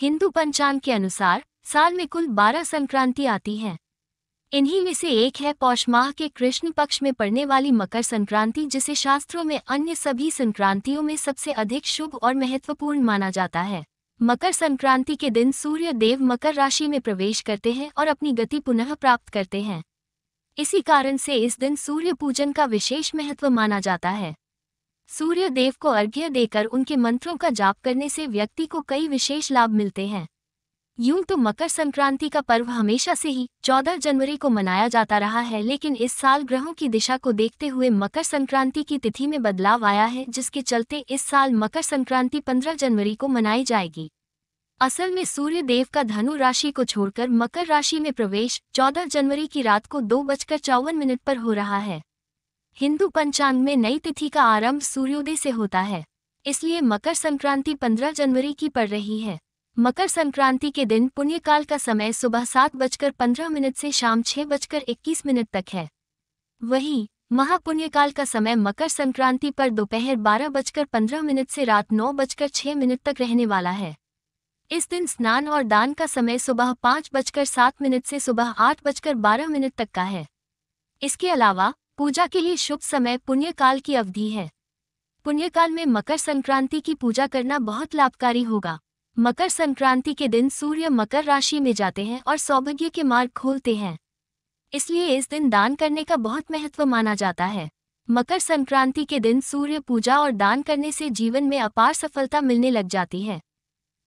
हिंदू पंचांग के अनुसार साल में कुल बारह संक्रांति आती हैं इन्हीं में से एक है पौष माह के कृष्ण पक्ष में पड़ने वाली मकर संक्रांति जिसे शास्त्रों में अन्य सभी संक्रांतियों में सबसे अधिक शुभ और महत्वपूर्ण माना जाता है मकर संक्रांति के दिन सूर्य देव मकर राशि में प्रवेश करते हैं और अपनी गति पुनः प्राप्त करते हैं इसी कारण से इस दिन सूर्य पूजन का विशेष महत्व माना जाता है सूर्य देव को अर्घ्य देकर उनके मंत्रों का जाप करने से व्यक्ति को कई विशेष लाभ मिलते हैं यूं तो मकर संक्रांति का पर्व हमेशा से ही 14 जनवरी को मनाया जाता रहा है लेकिन इस साल ग्रहों की दिशा को देखते हुए मकर संक्रांति की तिथि में बदलाव आया है जिसके चलते इस साल मकर संक्रांति 15 जनवरी को मनाई जाएगी असल में सूर्य देव का धनु राशि को छोड़कर मकर राशि में प्रवेश 14 जनवरी की रात को दो बजकर चौवन मिनट पर हो रहा है हिंदू पंचांग में नई तिथि का आरंभ सूर्योदय से होता है इसलिए मकर संक्रांति 15 जनवरी की पड़ रही है मकर संक्रांति के दिन पुण्यकाल का समय सुबह सात बजकर पंद्रह मिनट से शाम छह बजकर इक्कीस मिनट तक है वहीं महापुण्यकाल का समय मकर संक्रांति पर दोपहर बारह बजकर पंद्रह मिनट से रात नौ बजकर छह मिनट तक रहने वाला है इस दिन स्नान और दान का समय सुबह पाँच बजकर सात मिनट से सुबह आठ बजकर बारह मिनट तक का है इसके अलावा पूजा के लिए शुभ समय पुण्यकाल की अवधि है पुण्यकाल में मकर संक्रांति की पूजा करना बहुत लाभकारी होगा मकर संक्रांति के दिन सूर्य मकर राशि में जाते हैं और सौभाग्य के मार्ग खोलते हैं इसलिए इस दिन दान करने का बहुत महत्व माना जाता है मकर संक्रांति के दिन सूर्य पूजा और दान करने से जीवन में अपार सफलता मिलने लग जाती है